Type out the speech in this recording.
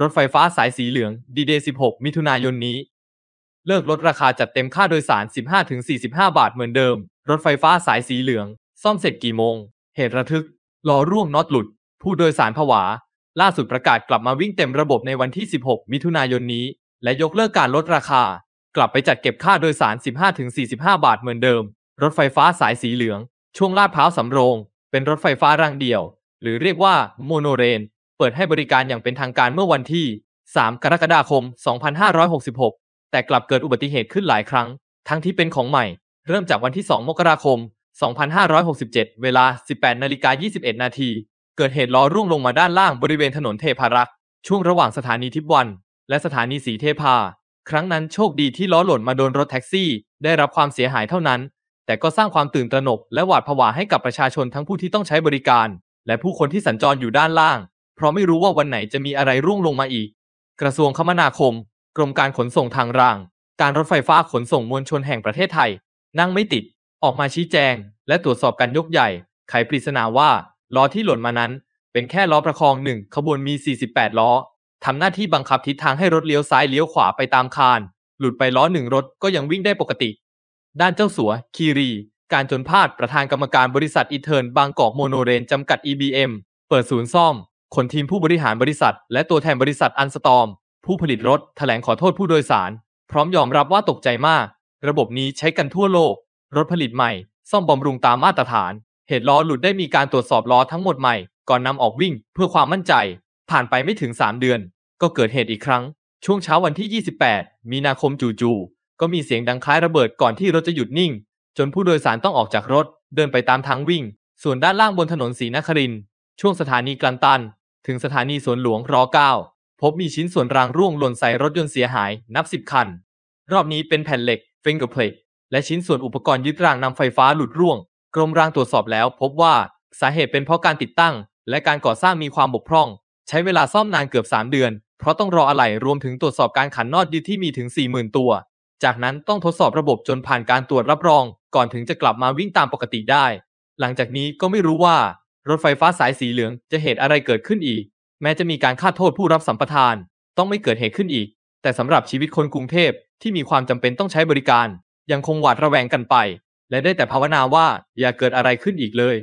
รถไฟฟ้าสายสีเหลือง ดีเดย์16 มิถุนายนนี้เลิกลดราคาจัดเต็มค่าโดยสาร15-45 บาทเหมือนเดิม รถไฟฟ้าสายสีเหลือง ซ่อมเสร็จกี่โมง เหตุระทึกล้อร่วงน็อตหลุด ผู้โดยสารผวา ล่าสุดประกาศกลับมาวิ่งเต็มระบบในวันที่ 16 มิถุนายนนี้ และยกเลิกการลดราคา กลับไปจัดเก็บค่าโดยสาร15-45บาทเหมือนเดิม รถไฟฟ้าสายสีเหลือง ช่วงลาดพร้าวสำโรงเป็นรถไฟฟ้ารางเดี่ยว หรือเรียกว่าโมโนเรนเปิดให้บริการอย่างเป็นทางการเมื่อวันที่ 3 กรกฎาคม 2566 แต่กลับเกิดอุบัติเหตุขึ้นหลายครั้ง ทั้งที่เป็นของใหม่ เริ่มจากวันที่ 2 มกราคม 2567 เวลา 18นาฬิกา21 นาที เกิดเหตุล้อร่วงลงมาด้านล่างบริเวณถนนเทพารักษ์ ช่วงระหว่างสถานีทิพวัน และสถานีสีเทพา ครั้งนั้นโชคดีที่ล้อหล่นมาโดนรถแท็กซี่ ได้รับความเสียหายเท่านั้น แต่ก็สร้างความตื่นตระหนก และหวาดผวาให้กับประชาชนทั้งผู้ที่ต้องใช้บริการ และผู้คนที่สัญจรอยู่ด้านล่างเพราะไม่รู้ว่าวันไหนจะมีอะไรร่วงลงมาอีก กระทรวงคมนาคม กรมการขนส่งทางราง การรถไฟฟ้าขนส่งมวลชนแห่งประเทศไทย นั่งไม่ติด ออกมาชี้แจง และตรวจสอบกันยกใหญ่ ไขปริศนาว่า ล้อที่หล่นมานั้น เป็นแค่ล้อประคองหนึ่งขบวนมี 48 ล้อ ทำหน้าที่บังคับทิศทางให้รถเลี้ยวซ้ายเลี้ยวขวาไปตามคาน หลุดไปล้อหนึ่งรถก็ยังวิ่งได้ปกติ ด้านเจ้าสัว คีรี การจนพาดประธานกรรมการบริษัทอีเทิร์นบางกอกโมโนเรนจำกัด EBM เปิดศูนย์ซ่อมขนทีมผู้บริหารบริษัท และตัวแทนบริษัทอันสตอมผู้ผลิตรถ แถลงขอโทษผู้โดยสาร พร้อมยอมรับว่าตกใจมาก ระบบนี้ใช้กันทั่วโลก รถผลิตใหม่ ซ่อมบำรุงตามมาตรฐาน เหตุล้อหลุดได้มีการตรวจสอบล้อทั้งหมดใหม่ ก่อนนำออกวิ่งเพื่อความมั่นใจ ผ่านไปไม่ถึง 3 เดือน ก็เกิดเหตุอีกครั้ง ช่วงเช้าวันที่ 28 มีนาคมจู่ๆก็มีเสียงดังคล้ายระเบิดก่อนที่รถจะหยุดนิ่ง จนผู้โดยสารต้องออกจากรถ เดินไปตามทางวิ่ง ส่วนด้านล่างบนถนนสีนครินช่วงสถานีกลันตัน ถึงสถานีสวนหลวงรอเก้า พบมีชิ้นส่วนรางร่วงหล่นใส่รถยนต์เสียหายนับสิบคัน รอบนี้เป็นแผ่นเหล็กฟิงเกอร์เพลทและชิ้นส่วนอุปกรณ์ยึดรางนำไฟฟ้าหลุดร่วง กรมรางตรวจสอบแล้วพบว่า สาเหตุเป็นเพราะการติดตั้ง และการก่อสร้างมีความบกพร่อง ใช้เวลาซ่อมนานเกือบ 3 เดือนเพราะต้องรออะไหล่รวมถึงตรวจสอบการขันนอดยึดที่มีถึง40,000ตัวจากนั้นต้องทดสอบระบบจนผ่านการตรวจรับรองก่อนถึงจะกลับมาวิ่งตามปกติได้ หลังจากนี้ก็ไม่รู้ว่ารถไฟฟ้าสายสีเหลืองจะเหตุอะไรเกิดขึ้นอีก แม้จะมีการคาดโทษผู้รับสัมปทาน ต้องไม่เกิดเหตุขึ้นอีก แต่สำหรับชีวิตคนกรุงเทพที่มีความจำเป็นต้องใช้บริการ ยังคงหวาดระแวงกันไป และได้แต่ภาวนาว่า อย่าเกิดอะไรขึ้นอีกเลย